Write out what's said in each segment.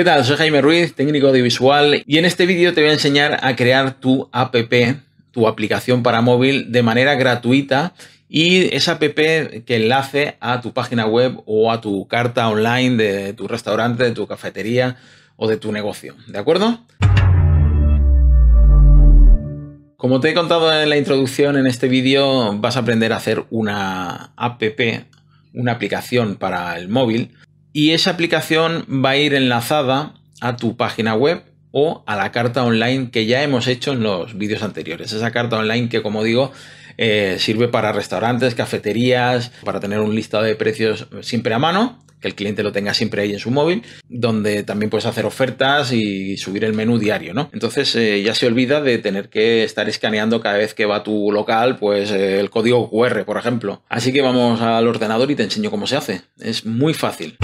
¿Qué tal? Soy Jaime Ruiz, técnico audiovisual, y en este vídeo te voy a enseñar a crear tu app, tu aplicación para móvil, de manera gratuita y esa app que enlace a tu página web o a tu carta online de tu restaurante, de tu cafetería o de tu negocio. ¿De acuerdo? Como te he contado en la introducción, en este vídeo vas a aprender a hacer una app, una aplicación para el móvil y esa aplicación va a ir enlazada a tu página web o a la carta online que ya hemos hecho en los vídeos anteriores. Esa carta online que, como digo, eh, sirve para restaurantes, cafeterías, para tener un listado de precios siempre a mano, que el cliente lo tenga siempre ahí en su móvil, donde también puedes hacer ofertas y subir el menú diario, ¿no? Entonces eh, ya se olvida de tener que estar escaneando cada vez que va a tu local, pues eh, el código QR, por ejemplo. Así que vamos al ordenador y te enseño cómo se hace. Es muy fácil.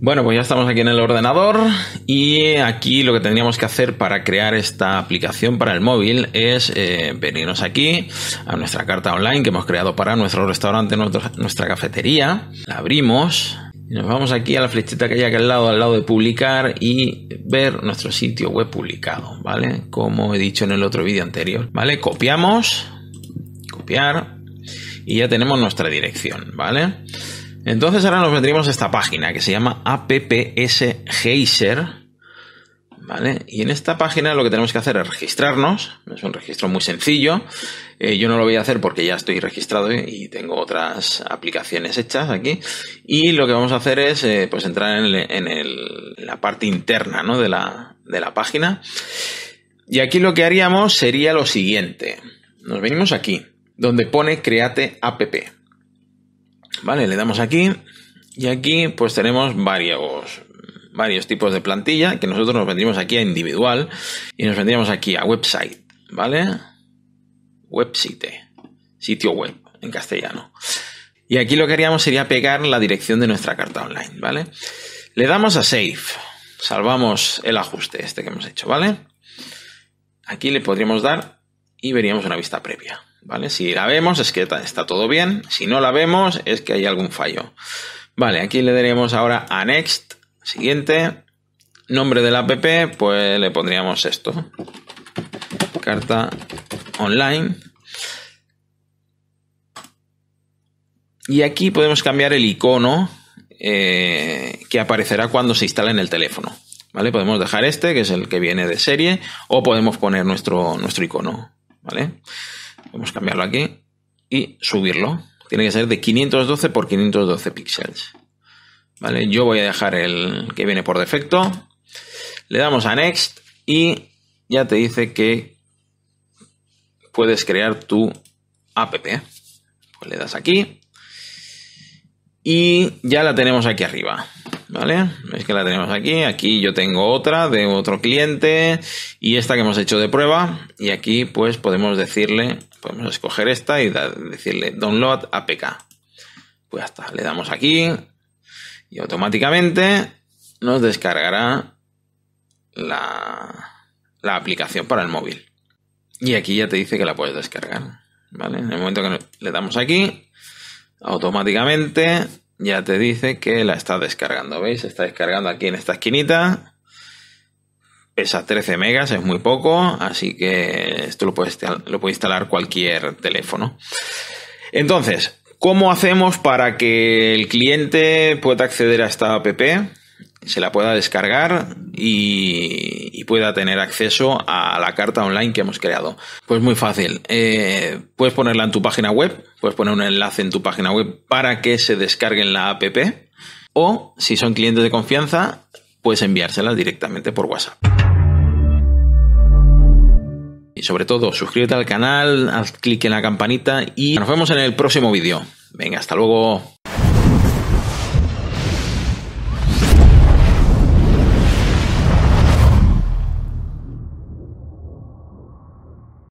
Bueno, pues ya estamos aquí en el ordenador y aquí lo que tendríamos que hacer para crear esta aplicación para el móvil es eh, venirnos aquí a nuestra carta online que hemos creado para nuestro restaurante, nuestra cafetería. La abrimos y nos vamos aquí a la flechita que hay aquí al lado, al lado de publicar y ver nuestro sitio web publicado, ¿vale? Como he dicho en el otro vídeo anterior, ¿vale? Copiamos, copiar y ya tenemos nuestra dirección, ¿vale? vale entonces ahora nos vendríamos a esta página que se llama APPS Geyser. ¿Vale? Y en esta página lo que tenemos que hacer es registrarnos. Es un registro muy sencillo. Eh, yo no lo voy a hacer porque ya estoy registrado y tengo otras aplicaciones hechas aquí. Y lo que vamos a hacer es eh, pues entrar en, la parte interna de, la, de la página. Y aquí lo que haríamos sería lo siguiente. Nos venimos aquí, donde pone Create App. Vale, le damos aquí y aquí pues tenemos varios, varios tipos de plantilla que nosotros nos vendríamos aquí a individual y nos vendríamos aquí a website, ¿vale? Website, sitio web en castellano. Y aquí lo que haríamos sería pegar la dirección de nuestra carta online, ¿vale? Le damos a Save. Salvamos el ajuste este que hemos hecho, ¿vale? Aquí le podríamos dar y veríamos una vista previa. ¿vale? Si la vemos es que está todo bien, si no la vemos es que hay algún fallo. Vale, aquí le daremos ahora a Next, siguiente, nombre de la app, pues le pondríamos esto, carta online. Y aquí podemos cambiar el icono eh, que aparecerá cuando se instale en el teléfono. ¿Vale? Podemos dejar este, que es el que viene de serie, o podemos poner nuestro, nuestro icono. ¿Vale? Vamos a cambiarlo aquí y subirlo. Tiene que ser de 512 por 512 píxeles. ¿Vale? Yo voy a dejar el que viene por defecto. Le damos a Next y ya te dice que puedes crear tu app. Pues le das aquí y ya la tenemos aquí arriba. ¿vale? Es que la tenemos aquí, aquí yo tengo otra de otro cliente y esta que hemos hecho de prueba y aquí pues podemos decirle, podemos escoger esta y decirle download APK. Pues hasta le damos aquí y automáticamente nos descargará la, la aplicación para el móvil. Y aquí ya te dice que la puedes descargar, ¿vale? En el momento que le damos aquí, automáticamente ya te dice que la está descargando. ¿Veis? Está descargando aquí en esta esquinita. Pesa 13 megas, es muy poco, así que esto lo puede, lo puede instalar cualquier teléfono. Entonces, ¿cómo hacemos para que el cliente pueda acceder a esta app? se la pueda descargar y, pueda tener acceso a la carta online que hemos creado. Pues muy fácil. Eh, puedes ponerla en tu página web, puedes poner un enlace en tu página web para que se descarguen la app o si son clientes de confianza, puedes enviársela directamente por WhatsApp. Y sobre todo, suscríbete al canal, haz clic en la campanita y nos vemos en el próximo vídeo. Venga, hasta luego.